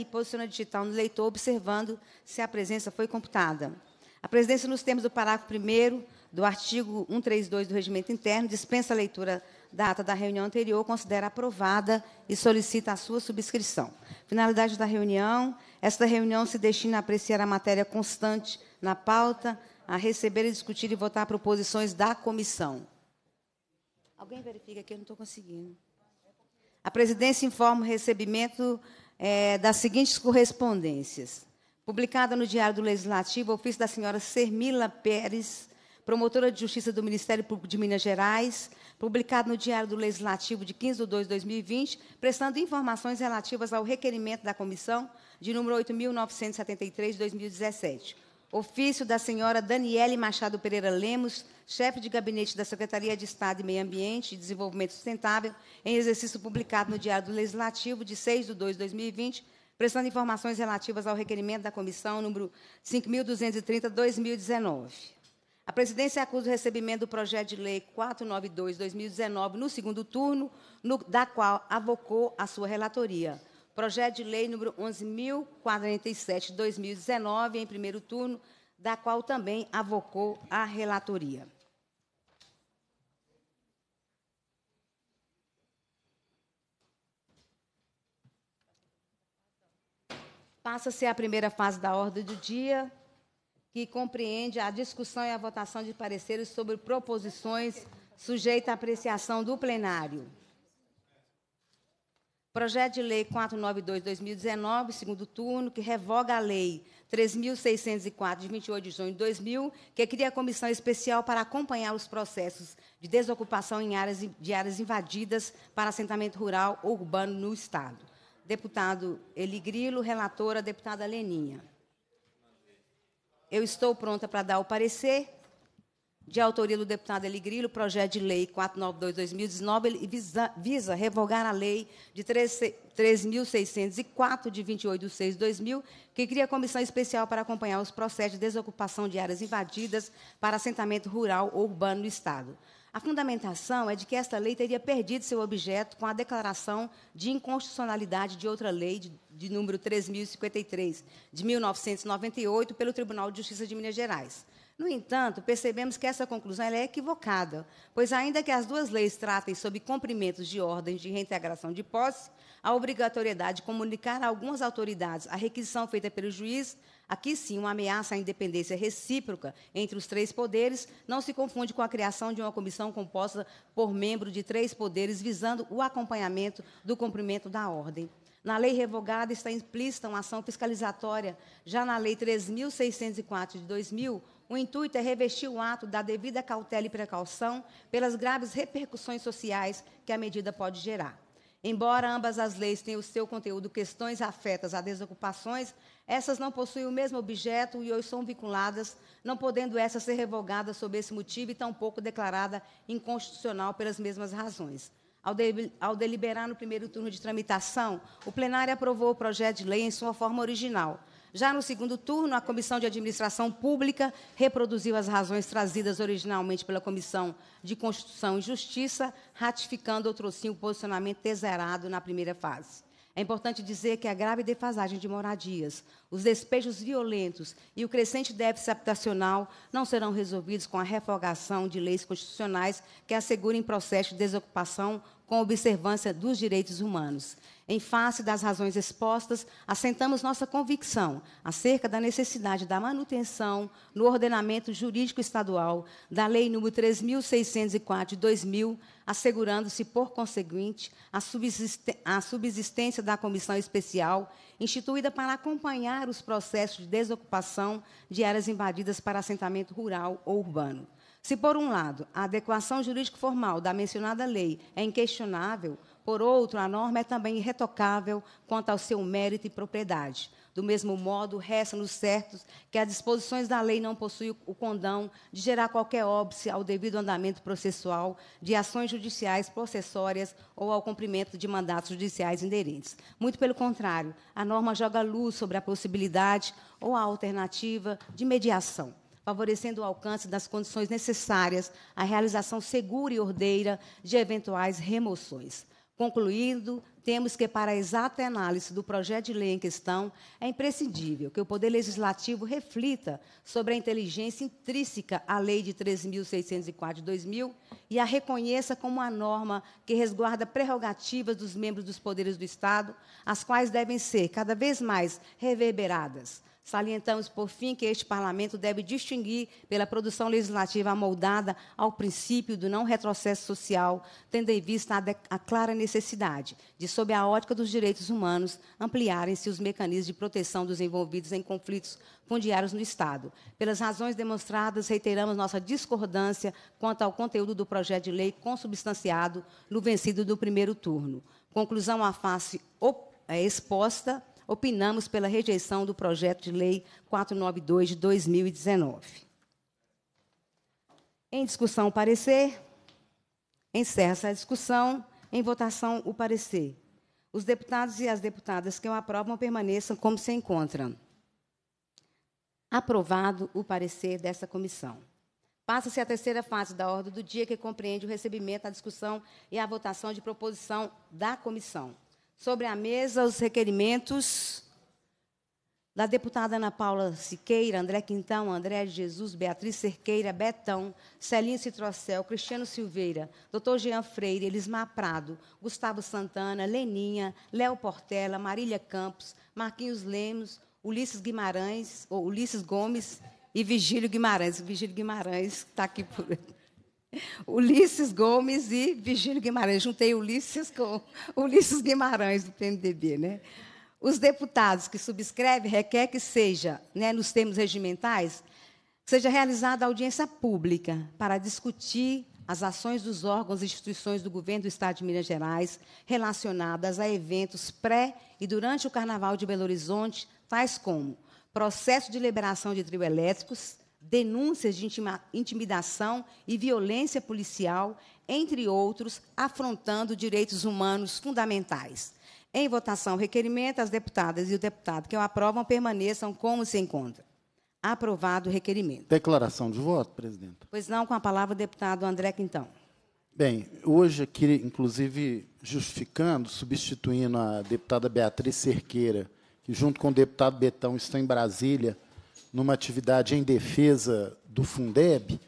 e posiciona digital no leitor, observando se a presença foi computada. A presidência, nos termos do parágrafo 1 do artigo 132 do Regimento Interno, dispensa a leitura da ata da reunião anterior, considera aprovada e solicita a sua subscrição. Finalidade da reunião: esta reunião se destina a apreciar a matéria constante na pauta, a receber e discutir e votar proposições da comissão. Alguém verifica que eu não estou conseguindo. A presidência informa o recebimento é, das seguintes correspondências. Publicada no Diário do Legislativo, ofício da senhora Sermila Pérez, promotora de justiça do Ministério Público de Minas Gerais, publicado no Diário do Legislativo de 15 de 2 de 2020, prestando informações relativas ao requerimento da comissão de número 8.973 de 2017 Ofício da senhora Daniele Machado Pereira Lemos, chefe de gabinete da Secretaria de Estado e Meio Ambiente e Desenvolvimento Sustentável, em exercício publicado no Diário do Legislativo de 6 de 2 de 2020, prestando informações relativas ao requerimento da comissão número 5230/2019. A presidência acusa o recebimento do projeto de lei 492/2019 no segundo turno, no, da qual avocou a sua relatoria. Projeto de Lei número 11.047, 2019, em primeiro turno, da qual também avocou a relatoria. Passa-se a primeira fase da ordem do dia, que compreende a discussão e a votação de pareceres sobre proposições sujeitas à apreciação do plenário. Projeto de Lei 492-2019, segundo turno, que revoga a Lei 3.604, de 28 de junho de 2000, que cria a Comissão Especial para acompanhar os processos de desocupação em áreas, de áreas invadidas para assentamento rural ou urbano no Estado. Deputado Eli Grilo, relatora, deputada Leninha. Eu estou pronta para dar o parecer de autoria do deputado Eli o projeto de lei 492-2019, visa, visa revogar a lei de 3.604, de 28 de 6 de 2000, que cria comissão especial para acompanhar os processos de desocupação de áreas invadidas para assentamento rural ou urbano no Estado. A fundamentação é de que esta lei teria perdido seu objeto com a declaração de inconstitucionalidade de outra lei de, de número 3.053, de 1998, pelo Tribunal de Justiça de Minas Gerais. No entanto, percebemos que essa conclusão é equivocada, pois, ainda que as duas leis tratem sobre cumprimentos de ordens de reintegração de posse, a obrigatoriedade de comunicar a algumas autoridades a requisição feita pelo juiz, aqui sim uma ameaça à independência recíproca entre os três poderes, não se confunde com a criação de uma comissão composta por membro de três poderes visando o acompanhamento do cumprimento da ordem. Na lei revogada está implícita uma ação fiscalizatória. Já na lei 3.604 de 2000, o intuito é revestir o ato da devida cautela e precaução pelas graves repercussões sociais que a medida pode gerar. Embora ambas as leis tenham o seu conteúdo questões afetas a desocupações, essas não possuem o mesmo objeto e hoje são vinculadas, não podendo essas ser revogadas sob esse motivo e tampouco declarada inconstitucional pelas mesmas razões. Ao, de, ao, deliberar no primeiro turno de tramitação, o plenário aprovou o projeto de lei em sua forma original, já no segundo turno, a Comissão de Administração Pública reproduziu as razões trazidas originalmente pela Comissão de Constituição e Justiça, ratificando outro sim o posicionamento deserado na primeira fase. É importante dizer que a grave defasagem de moradias, os despejos violentos e o crescente déficit habitacional não serão resolvidos com a refogação de leis constitucionais que assegurem processo de desocupação com observância dos direitos humanos. Em face das razões expostas, assentamos nossa convicção acerca da necessidade da manutenção no ordenamento jurídico estadual da Lei nº 3.604 de 2000, assegurando-se, por conseguinte, a, subsisten a, subsistência da comissão especial instituída para acompanhar os processos de desocupação de áreas invadidas para assentamento rural ou urbano. Se, por um lado, a adequação jurídico-formal da mencionada lei é inquestionável, por outro, a norma é também irretocável quanto ao seu mérito e propriedade. Do mesmo modo, resta-nos certos que as disposições da lei não possuem o condão de gerar qualquer óbice ao devido andamento processual de ações judiciais processórias ou ao cumprimento de mandatos judiciais inderentes. Muito pelo contrário, a norma joga luz sobre a possibilidade ou a alternativa de mediação favorecendo o alcance das condições necessárias à realização segura e ordeira de eventuais remoções. Concluindo, temos que, para a exata análise do projeto de lei em questão, é imprescindível que o Poder Legislativo reflita sobre a inteligência intrínseca à Lei de 13.604 de 2000 e a reconheça como uma norma que resguarda prerrogativas dos membros dos poderes do Estado, as quais devem ser cada vez mais reverberadas Salientamos, por fim, que este Parlamento deve distinguir pela produção legislativa amoldada ao princípio do não retrocesso social, tendo em vista a, a clara necessidade de, sob a ótica dos direitos humanos, ampliarem-se os mecanismos de proteção dos envolvidos em conflitos fundiários no Estado. Pelas razões demonstradas, reiteramos nossa discordância quanto ao conteúdo do projeto de lei consubstanciado no vencido do primeiro turno. Conclusão à face é exposta opinamos pela rejeição do projeto de lei 492 de 2019. Em discussão, o parecer. Encerra-se a discussão. Em votação, o parecer. Os deputados e as deputadas que o aprovam permaneçam como se encontram. Aprovado o parecer dessa comissão. Passa-se a terceira fase da ordem do dia, que compreende o recebimento, a discussão e a votação de proposição da comissão sobre a mesa os requerimentos da deputada Ana Paula Siqueira, André Quintão, André de Jesus, Beatriz Cerqueira, Betão, Celinho Citrocel, Cristiano Silveira, Dr. Jean Freire, Elismar Prado, Gustavo Santana, Leninha, Léo Portela, Marília Campos, Marquinhos Lemos, Ulisses Guimarães, ou Ulisses Gomes e Vigílio Guimarães. O Vigílio Guimarães está aqui por... Ulisses Gomes e Vigílio Guimarães. Juntei Ulisses com Ulisses Guimarães, do PMDB. Né? Os deputados que subscrevem requer que seja, né, nos termos regimentais, seja realizada audiência pública para discutir as ações dos órgãos e instituições do governo do Estado de Minas Gerais relacionadas a eventos pré e durante o Carnaval de Belo Horizonte, tais como processo de liberação de trio elétricos, denúncias de intimidação e violência policial, entre outros, afrontando direitos humanos fundamentais. Em votação, requerimento, as deputadas e o deputado que o aprovam permaneçam como se encontra. Aprovado o requerimento. Declaração de voto, presidente. Pois não, com a palavra o deputado André Quintão. Bem, hoje aqui, inclusive, justificando, substituindo a deputada Beatriz Cerqueira, que junto com o deputado Betão estão em Brasília, numa atividade em defesa do Fundeb,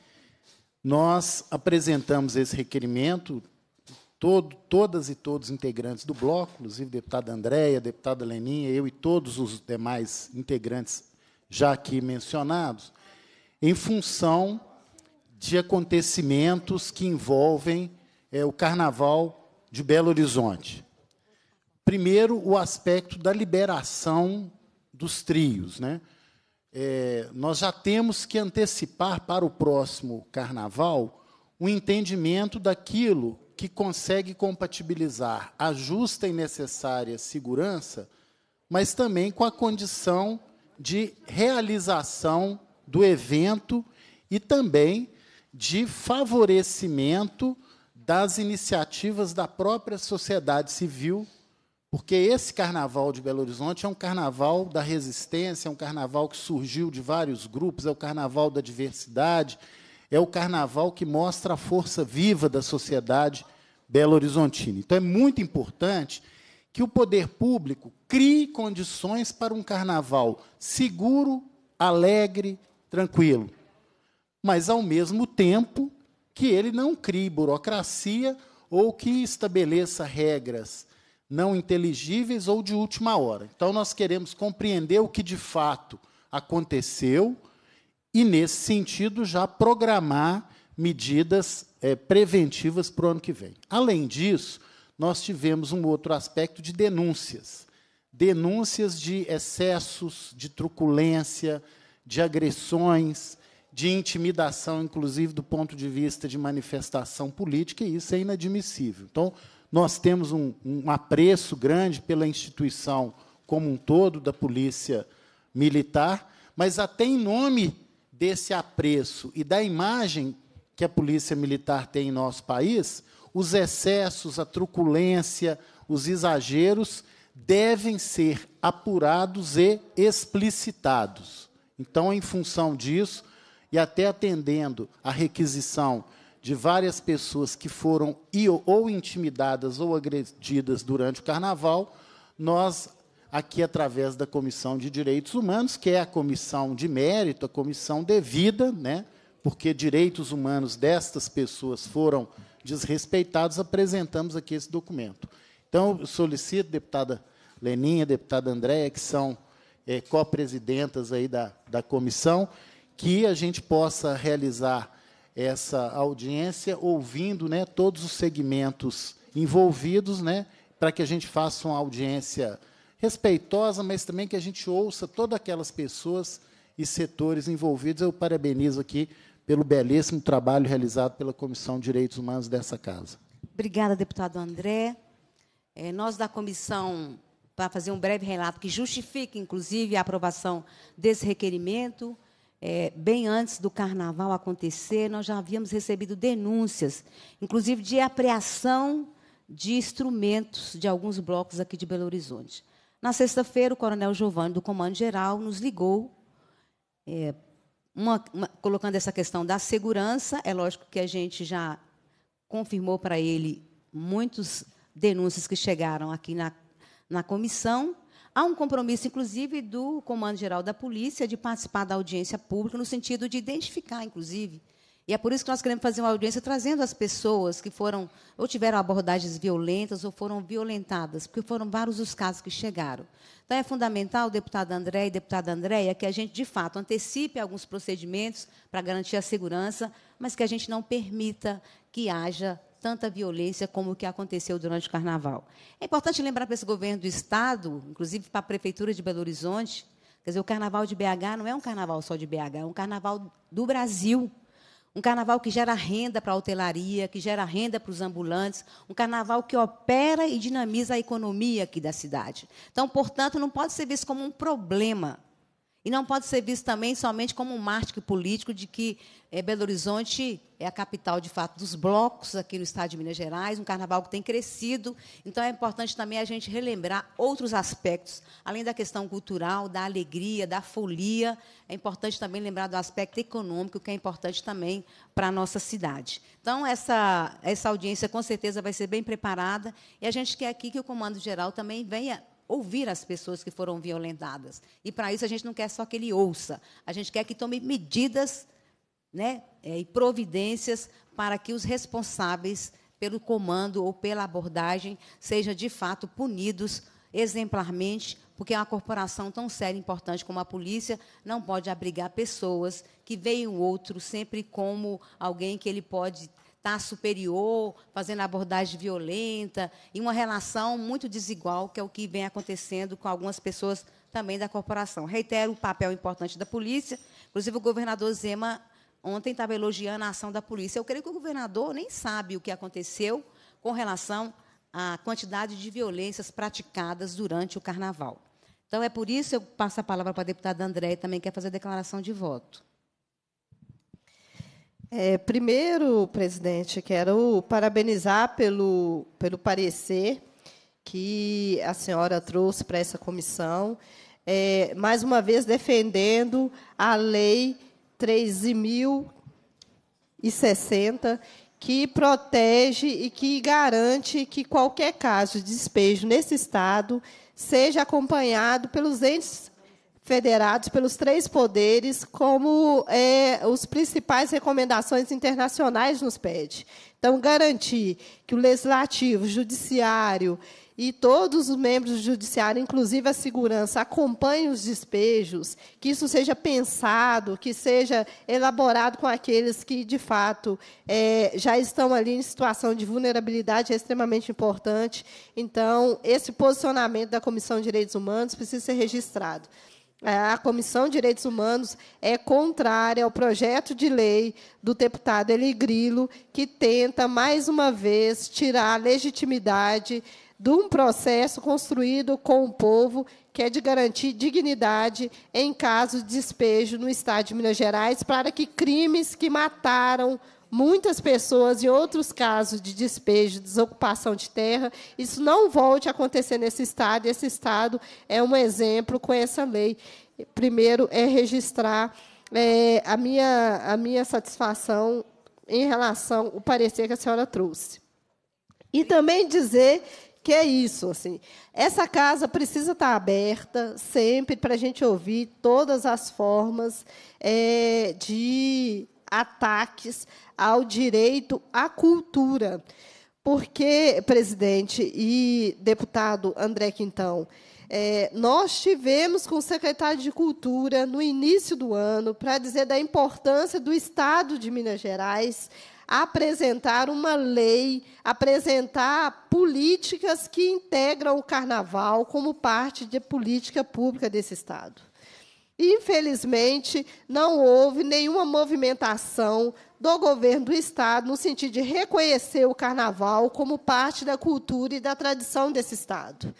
nós apresentamos esse requerimento, todo, todas e todos integrantes do bloco, inclusive deputada Andréia, deputada Leninha, eu e todos os demais integrantes já aqui mencionados, em função de acontecimentos que envolvem é, o Carnaval de Belo Horizonte. Primeiro, o aspecto da liberação dos trios. Né? é, nós já temos que antecipar para o próximo carnaval o um entendimento daquilo que consegue compatibilizar a justa e necessária segurança, mas também com a condição de realização do evento e também de favorecimento das iniciativas da própria sociedade civil porque esse carnaval de Belo Horizonte é um carnaval da resistência, é um carnaval que surgiu de vários grupos, é o carnaval da diversidade, é o carnaval que mostra a força viva da sociedade belo-horizontina. Então é muito importante que o poder público crie condições para um carnaval seguro, alegre, tranquilo. Mas ao mesmo tempo que ele não crie burocracia ou que estabeleça regras não inteligíveis ou de última hora. Então, nós queremos compreender o que de fato aconteceu e, nesse sentido, já programar medidas é, preventivas para o ano que vem. Além disso, nós tivemos um outro aspecto de denúncias. Denúncias de excessos, de truculência, de agressões, de intimidação, inclusive do ponto de vista de manifestação política, e isso é inadmissível. Então, nós temos um, um apreço grande pela instituição como um todo da polícia militar, mas até em nome desse apreço e da imagem que a polícia militar tem em nosso país, os excessos, a truculência, os exageros devem ser apurados e explicitados. Então, em função disso, e até atendendo à requisição de várias pessoas que foram ou intimidadas ou agredidas durante o carnaval, nós, aqui através da Comissão de Direitos Humanos, que é a comissão de mérito, a comissão devida, né, porque direitos humanos destas pessoas foram desrespeitados, apresentamos aqui esse documento. Então, eu solicito, deputada Leninha, deputada Andréia, que são é, co-presidentas aí da, da comissão, que a gente possa realizar essa audiência, ouvindo né, todos os segmentos envolvidos, né, para que a gente faça uma audiência respeitosa, mas também que a gente ouça todas aquelas pessoas e setores envolvidos. Eu parabenizo aqui pelo belíssimo trabalho realizado pela Comissão de Direitos Humanos dessa casa. Obrigada, deputado André. É, nós da comissão, para fazer um breve relato que justifique, inclusive, a aprovação desse requerimento, é, bem antes do carnaval acontecer, nós já havíamos recebido denúncias, inclusive de apreação de instrumentos de alguns blocos aqui de Belo Horizonte. Na sexta-feira, o coronel Giovanni, do Comando Geral, nos ligou, é, uma, uma, colocando essa questão da segurança. É lógico que a gente já confirmou para ele muitas denúncias que chegaram aqui na, na comissão. Há um compromisso, inclusive, do Comando-Geral da Polícia de participar da audiência pública, no sentido de identificar, inclusive. E é por isso que nós queremos fazer uma audiência trazendo as pessoas que foram ou tiveram abordagens violentas ou foram violentadas, porque foram vários os casos que chegaram. Então, é fundamental, deputado André e deputada Andréia, que a gente, de fato, antecipe alguns procedimentos para garantir a segurança, mas que a gente não permita que haja tanta violência como o que aconteceu durante o carnaval. É importante lembrar para esse governo do Estado, inclusive para a Prefeitura de Belo Horizonte, quer dizer, o carnaval de BH não é um carnaval só de BH, é um carnaval do Brasil. Um carnaval que gera renda para a hotelaria, que gera renda para os ambulantes, um carnaval que opera e dinamiza a economia aqui da cidade. Então, portanto, não pode ser visto como um problema e não pode ser visto também somente como um mártir político de que eh, Belo Horizonte é a capital, de fato, dos blocos aqui no estado de Minas Gerais, um carnaval que tem crescido. Então, é importante também a gente relembrar outros aspectos, além da questão cultural, da alegria, da folia. É importante também lembrar do aspecto econômico, que é importante também para a nossa cidade. Então, essa, essa audiência, com certeza, vai ser bem preparada. E a gente quer aqui que o Comando Geral também venha ouvir as pessoas que foram violentadas. E para isso a gente não quer só que ele ouça, a gente quer que tome medidas né, é, e providências para que os responsáveis pelo comando ou pela abordagem sejam de fato punidos exemplarmente, porque uma corporação tão séria e importante como a polícia não pode abrigar pessoas que veem o outro sempre como alguém que ele pode Tá superior, fazendo abordagem violenta, e uma relação muito desigual, que é o que vem acontecendo com algumas pessoas também da corporação. Reitero o papel importante da polícia, inclusive o governador Zema ontem estava elogiando a ação da polícia. Eu creio que o governador nem sabe o que aconteceu com relação à quantidade de violências praticadas durante o carnaval. Então, é por isso que eu passo a palavra para a deputada Andréia, também quer fazer declaração de voto. É, primeiro, presidente, quero parabenizar pelo, pelo parecer que a senhora trouxe para essa comissão, é, mais uma vez defendendo a Lei 13.060, que protege e que garante que qualquer caso de despejo nesse Estado seja acompanhado pelos entes federados pelos três poderes, como é, os principais recomendações internacionais nos pede. Então, garantir que o legislativo, o judiciário e todos os membros do judiciário, inclusive a segurança, acompanhem os despejos, que isso seja pensado, que seja elaborado com aqueles que, de fato, é, já estão ali em situação de vulnerabilidade, é extremamente importante. Então, esse posicionamento da Comissão de Direitos Humanos precisa ser registrado. É, a Comissão de Direitos Humanos é contrária ao projeto de lei do deputado Eli Grilo, que tenta, mais uma vez, tirar a legitimidade de um processo construído com o povo, que é de garantir dignidade em caso de despejo no Estado de Minas Gerais, para que crimes que mataram muitas pessoas e outros casos de despejo, desocupação de terra, isso não volte a acontecer nesse Estado. E esse Estado é um exemplo com essa lei. Primeiro, é registrar é, a, minha, a minha satisfação em relação ao parecer que a senhora trouxe. E também dizer que é isso, assim. Essa casa precisa estar aberta sempre para a gente ouvir todas as formas é, de ataques ao direito à cultura. Porque, presidente e deputado André Quintão, é, nós tivemos com o secretário de Cultura no início do ano para dizer da importância do Estado de Minas Gerais apresentar uma lei, apresentar políticas que integram o carnaval como parte de política pública desse Estado. Infelizmente, não houve nenhuma movimentação do governo do Estado no sentido de reconhecer o carnaval como parte da cultura e da tradição desse Estado.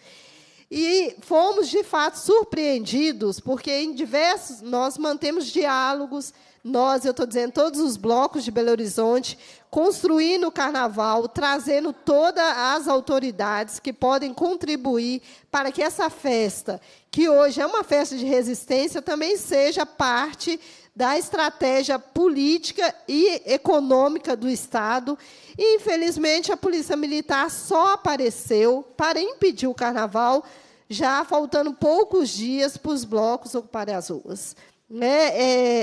E fomos, de fato, surpreendidos, porque em diversos. Nós mantemos diálogos nós, eu estou dizendo, todos os blocos de Belo Horizonte, construindo o carnaval, trazendo todas as autoridades que podem contribuir para que essa festa, que hoje é uma festa de resistência, também seja parte da estratégia política e econômica do Estado. E, infelizmente, a Polícia Militar só apareceu para impedir o carnaval, já faltando poucos dias para os blocos ocuparem as ruas. Né?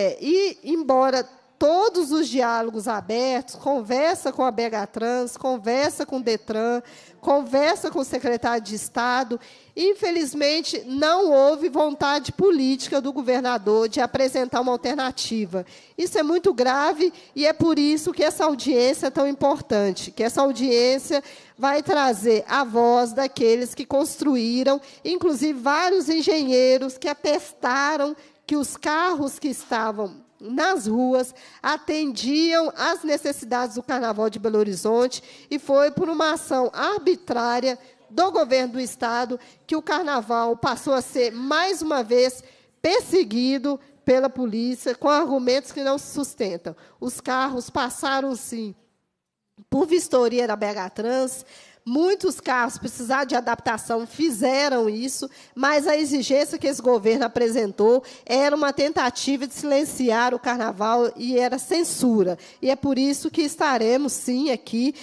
É, e, embora todos os diálogos abertos, conversa com a BH Trans, conversa com o Detran, conversa com o secretário de Estado, infelizmente não houve vontade política do governador de apresentar uma alternativa. Isso é muito grave e é por isso que essa audiência é tão importante, que essa audiência vai trazer a voz daqueles que construíram, inclusive vários engenheiros que atestaram que os carros que estavam nas ruas atendiam às necessidades do Carnaval de Belo Horizonte e foi por uma ação arbitrária do governo do estado que o Carnaval passou a ser mais uma vez perseguido pela polícia com argumentos que não se sustentam. Os carros passaram sim por vistoria da Bega Trans, Muitos carros precisaram de adaptação, fizeram isso, mas a exigência que esse governo apresentou era uma tentativa de silenciar o carnaval e era censura. E é por isso que estaremos, sim, aqui,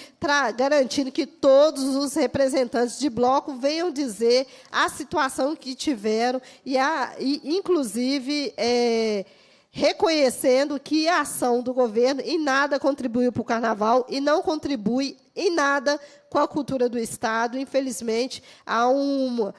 garantindo que todos os representantes de bloco venham dizer a situação que tiveram e, a, e inclusive, é, reconhecendo que a ação do governo em nada contribuiu para o carnaval e não contribui em nada com a cultura do Estado. Infelizmente, há um,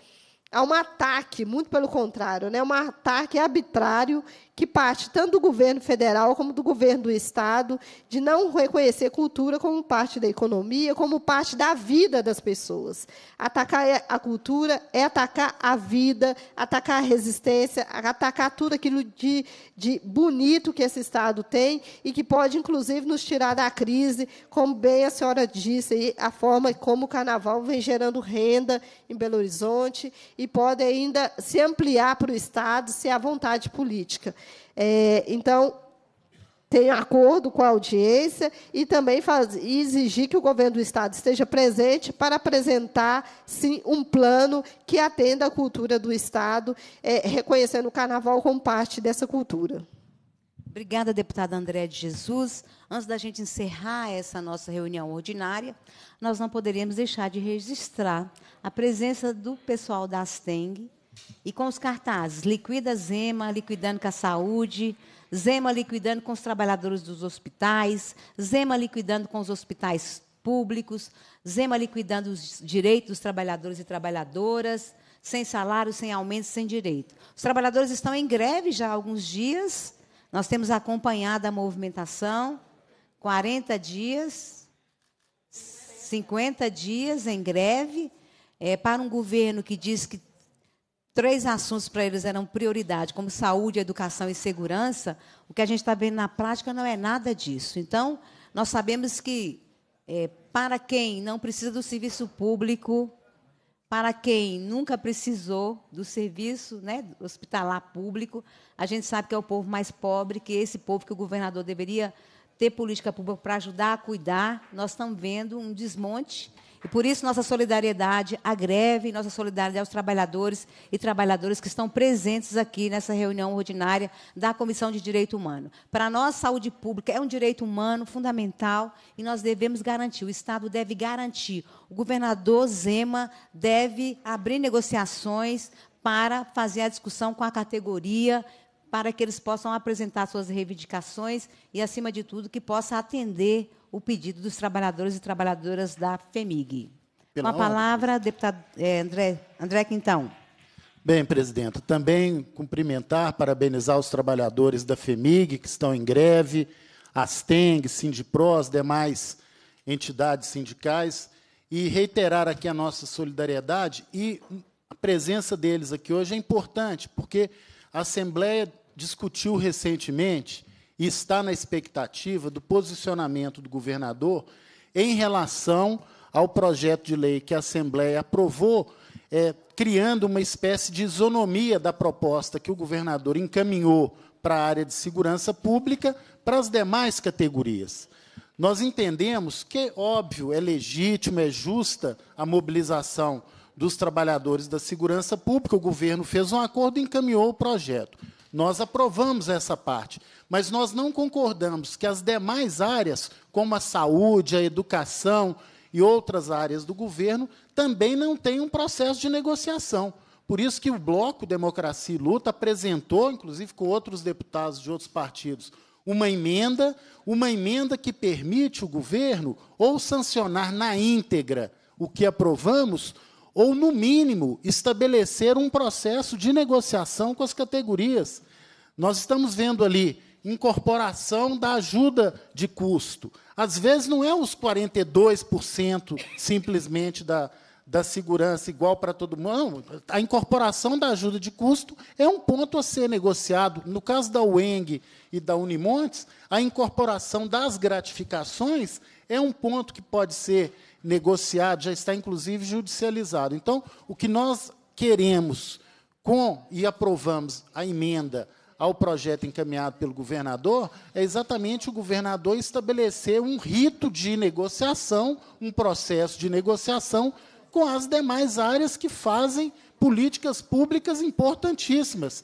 há um ataque, muito pelo contrário, né? um ataque arbitrário que parte tanto do governo federal como do governo do Estado, de não reconhecer cultura como parte da economia, como parte da vida das pessoas. Atacar é a cultura é atacar a vida, atacar a resistência, atacar tudo aquilo de, de bonito que esse Estado tem e que pode, inclusive, nos tirar da crise, como bem a senhora disse, a forma como o carnaval vem gerando renda em Belo Horizonte e pode ainda se ampliar para o Estado se há vontade política. É, então, tem acordo com a audiência e também faz, e exigir que o governo do Estado esteja presente para apresentar, sim, um plano que atenda à cultura do Estado, é, reconhecendo o Carnaval como parte dessa cultura. Obrigada, deputada André de Jesus. Antes da gente encerrar essa nossa reunião ordinária, nós não poderíamos deixar de registrar a presença do pessoal da Asteng, e com os cartazes, liquida Zema, liquidando com a saúde, Zema liquidando com os trabalhadores dos hospitais, Zema liquidando com os hospitais públicos, Zema liquidando os direitos dos trabalhadores e trabalhadoras, sem salário, sem aumento, sem direito. Os trabalhadores estão em greve já há alguns dias, nós temos acompanhado a movimentação, 40 dias, 50 dias em greve, é, para um governo que diz que três assuntos para eles eram prioridade, como saúde, educação e segurança, o que a gente está vendo na prática não é nada disso. Então, nós sabemos que é, para quem não precisa do serviço público, para quem nunca precisou do serviço né, hospitalar público, a gente sabe que é o povo mais pobre, que esse povo que o governador deveria ter política pública para ajudar a cuidar. Nós estamos vendo um desmonte e por isso nossa solidariedade à greve, nossa solidariedade aos trabalhadores e trabalhadoras que estão presentes aqui nessa reunião ordinária da Comissão de Direito Humano. Para nós, saúde pública é um direito humano fundamental e nós devemos garantir, o Estado deve garantir. O governador Zema deve abrir negociações para fazer a discussão com a categoria, para que eles possam apresentar suas reivindicações e, acima de tudo, que possa atender o pedido dos trabalhadores e trabalhadoras da FEMIG. Pela Com a palavra, deputado é, André, André Quintão. Bem, presidente, também cumprimentar, parabenizar os trabalhadores da FEMIG que estão em greve, Asteng, Sindipros, demais entidades sindicais, e reiterar aqui a nossa solidariedade e a presença deles aqui hoje é importante, porque a Assembleia discutiu recentemente e está na expectativa do posicionamento do governador em relação ao projeto de lei que a Assembleia aprovou, é, criando uma espécie de isonomia da proposta que o governador encaminhou para a área de segurança pública para as demais categorias. Nós entendemos que, óbvio, é legítimo, é justa a mobilização dos trabalhadores da segurança pública. O governo fez um acordo e encaminhou o projeto. Nós aprovamos essa parte, mas nós não concordamos que as demais áreas, como a saúde, a educação e outras áreas do governo, também não tenham um processo de negociação. Por isso que o Bloco Democracia e Luta apresentou, inclusive com outros deputados de outros partidos, uma emenda, uma emenda que permite o governo ou sancionar na íntegra o que aprovamos, ou, no mínimo, estabelecer um processo de negociação com as categorias. Nós estamos vendo ali incorporação da ajuda de custo. Às vezes, não é os 42% simplesmente da, da segurança igual para todo mundo. Não, a incorporação da ajuda de custo é um ponto a ser negociado. No caso da UENG e da Unimontes, a incorporação das gratificações é um ponto que pode ser negociado, já está inclusive judicializado. Então, o que nós queremos com e aprovamos a emenda ao projeto encaminhado pelo governador é exatamente o governador estabelecer um rito de negociação, um processo de negociação com as demais áreas que fazem políticas públicas importantíssimas.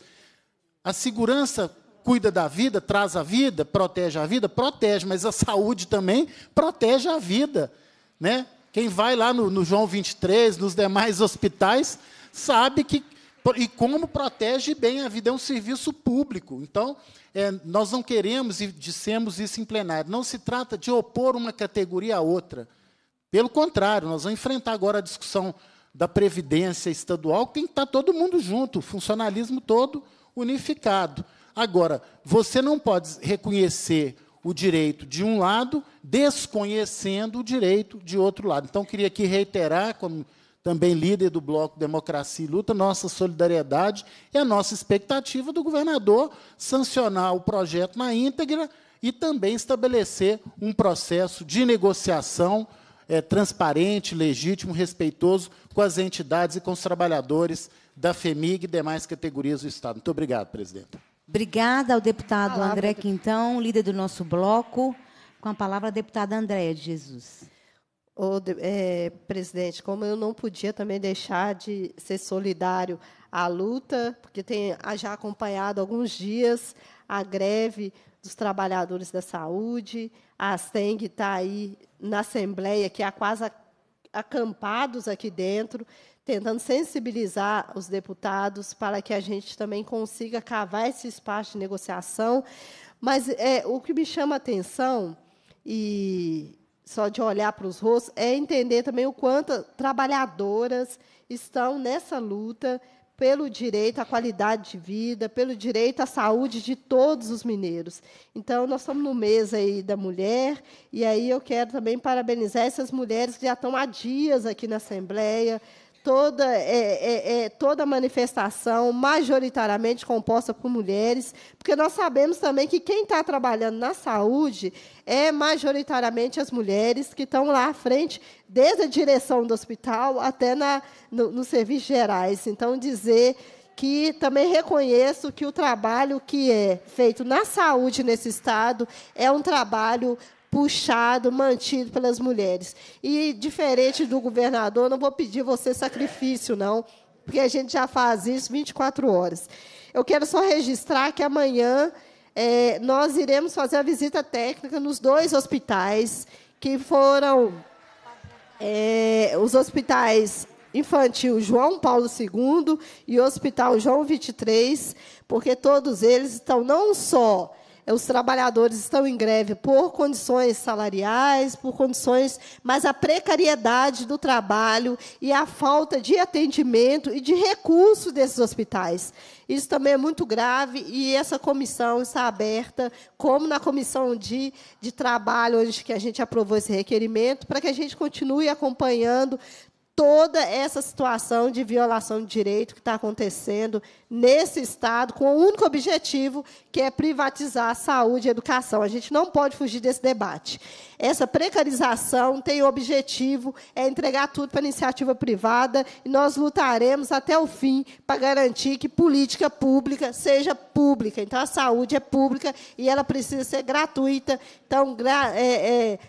A segurança cuida da vida, traz a vida, protege a vida, protege, mas a saúde também protege a vida. Né? Quem vai lá no, no João 23, nos demais hospitais, sabe que e como protege bem a vida é um serviço público. Então, é, nós não queremos e dissemos isso em plenário. Não se trata de opor uma categoria a outra. Pelo contrário, nós vamos enfrentar agora a discussão da previdência estadual, que tem que estar tá todo mundo junto, o funcionalismo todo unificado. Agora, você não pode reconhecer o direito de um lado, desconhecendo o direito de outro lado. Então, queria aqui reiterar, como também líder do Bloco Democracia e Luta, nossa solidariedade e a nossa expectativa do governador sancionar o projeto na íntegra e também estabelecer um processo de negociação é, transparente, legítimo, respeitoso com as entidades e com os trabalhadores da FEMIG e demais categorias do Estado. Muito obrigado, presidente. Obrigada ao deputado palavra André Quintão, líder do nosso bloco. Com a palavra, a deputada Andréa de Jesus. é, presidente, como eu não podia também deixar de ser solidário à luta, porque tem já acompanhado alguns dias a greve dos trabalhadores da saúde, a Asteng está aí na Assembleia, que há é quase acampados aqui dentro tentando sensibilizar os deputados para que a gente também consiga cavar esse espaço de negociação. Mas é, o que me chama a atenção, e só de olhar para os rostos, é entender também o quanto trabalhadoras estão nessa luta pelo direito à qualidade de vida, pelo direito à saúde de todos os mineiros. Então, nós estamos no mês aí da mulher, e aí eu quero também parabenizar essas mulheres que já estão há dias aqui na Assembleia, toda, é, é, é, toda manifestação majoritariamente composta por mulheres, porque nós sabemos também que quem está trabalhando na saúde é majoritariamente as mulheres que estão lá à frente, desde a direção do hospital até na, no, nos serviços gerais. Então, dizer que também reconheço que o trabalho que é feito na saúde nesse estado é um trabalho puxado, mantido pelas mulheres. E, diferente do governador, não vou pedir você sacrifício, não, porque a gente já faz isso 24 horas. Eu quero só registrar que amanhã é, nós iremos fazer a visita técnica nos dois hospitais que foram é, os hospitais infantil João Paulo II e Hospital João 23, porque todos eles estão não só os trabalhadores estão em greve por condições salariais, por condições, mas a precariedade do trabalho e a falta de atendimento e de recurso desses hospitais. Isso também é muito grave e essa comissão está aberta, como na comissão de, de trabalho, onde que a gente aprovou esse requerimento, para que a gente continue acompanhando toda essa situação de violação de direito que está acontecendo nesse Estado, com o único objetivo que é privatizar a saúde e a educação. A gente não pode fugir desse debate. Essa precarização tem o objetivo é entregar tudo para a iniciativa privada e nós lutaremos até o fim para garantir que política pública seja pública. Então, a saúde é pública e ela precisa ser gratuita. Então, gra é, é,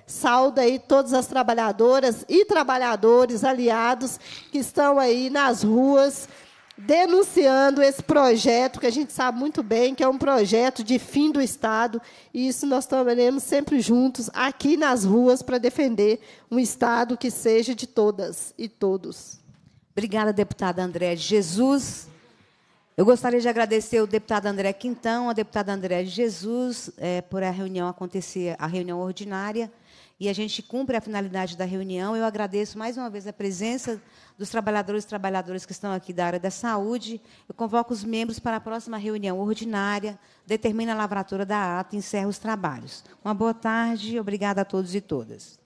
aí todas as trabalhadoras e trabalhadores aliados que estão aí nas ruas denunciando esse projeto, que a gente sabe muito bem que é um projeto de fim do Estado, e isso nós tomaremos sempre juntos aqui nas ruas para defender um Estado que seja de todas e todos. Obrigada, deputada André Jesus. Eu gostaria de agradecer ao deputado André Quintão, a deputada André Jesus, é, por a reunião acontecer, a reunião ordinária, e a gente cumpre a finalidade da reunião. Eu agradeço mais uma vez a presença dos trabalhadores e trabalhadoras que estão aqui da área da saúde. Eu convoco os membros para a próxima reunião ordinária, determina a lavratura da ata e encerra os trabalhos. Uma boa tarde, obrigada a todos e todas.